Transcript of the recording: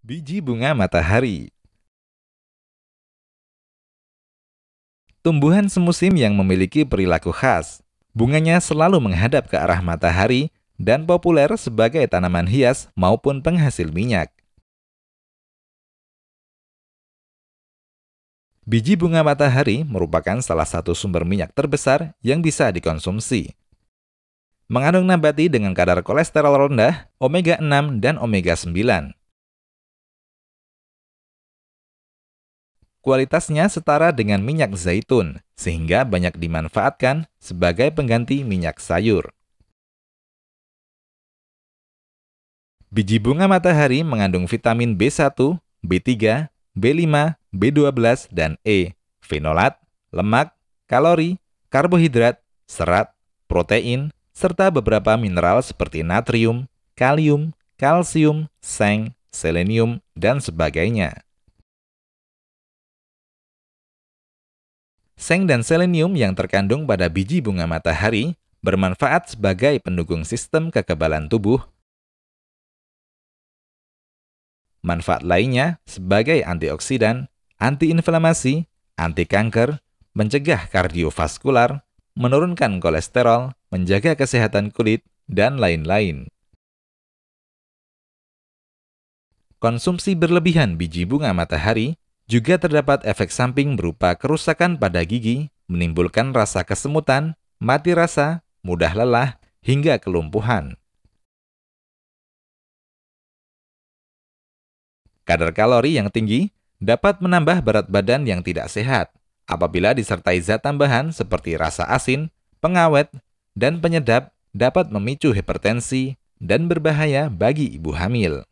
Biji bunga matahari Tumbuhan semusim yang memiliki perilaku khas. Bunganya selalu menghadap ke arah matahari dan populer sebagai tanaman hias maupun penghasil minyak. Biji bunga matahari merupakan salah satu sumber minyak terbesar yang bisa dikonsumsi. Mengandung nabati dengan kadar kolesterol rendah, omega 6 dan omega 9 Kualitasnya setara dengan minyak zaitun, sehingga banyak dimanfaatkan sebagai pengganti minyak sayur. Biji bunga matahari mengandung vitamin B1, B3, B5, B12, dan E, fenolat, lemak, kalori, karbohidrat, serat, protein, serta beberapa mineral seperti natrium, kalium, kalsium, seng, selenium, dan sebagainya. Seng dan selenium yang terkandung pada biji bunga matahari bermanfaat sebagai pendukung sistem kekebalan tubuh. Manfaat lainnya sebagai antioksidan, antiinflamasi, anti kanker, mencegah kardiovaskular, menurunkan kolesterol, menjaga kesehatan kulit, dan lain-lain. Konsumsi berlebihan biji bunga matahari juga terdapat efek samping berupa kerusakan pada gigi, menimbulkan rasa kesemutan, mati rasa, mudah lelah, hingga kelumpuhan. Kadar kalori yang tinggi dapat menambah berat badan yang tidak sehat apabila disertai zat tambahan seperti rasa asin, pengawet, dan penyedap dapat memicu hipertensi dan berbahaya bagi ibu hamil.